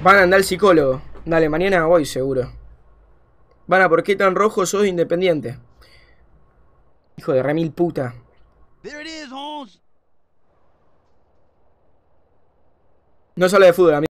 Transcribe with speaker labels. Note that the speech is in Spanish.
Speaker 1: Van a andar al psicólogo. Dale, mañana voy seguro. Van a, ¿por qué tan rojo sos independiente? Hijo de remil puta. No habla de fútbol, amigo.